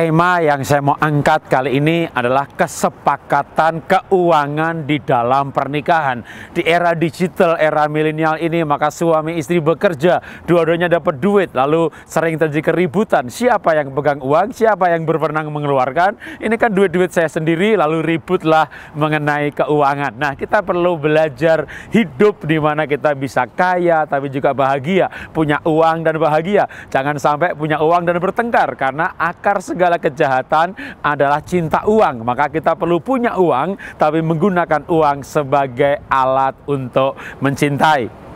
Tema yang saya mau angkat kali ini adalah kesepakatan keuangan di dalam pernikahan. Di era digital, era milenial ini, maka suami istri bekerja, dua-duanya dapat duit, lalu sering terjadi keributan. Siapa yang pegang uang, siapa yang berwenang mengeluarkan? Ini kan duit-duit saya sendiri, lalu ributlah mengenai keuangan. Nah, kita perlu belajar hidup di mana kita bisa kaya tapi juga bahagia, punya uang dan bahagia. Jangan sampai punya uang dan bertengkar karena akar segala segala kejahatan adalah cinta uang. Maka kita perlu punya uang, tapi menggunakan uang sebagai alat untuk mencintai.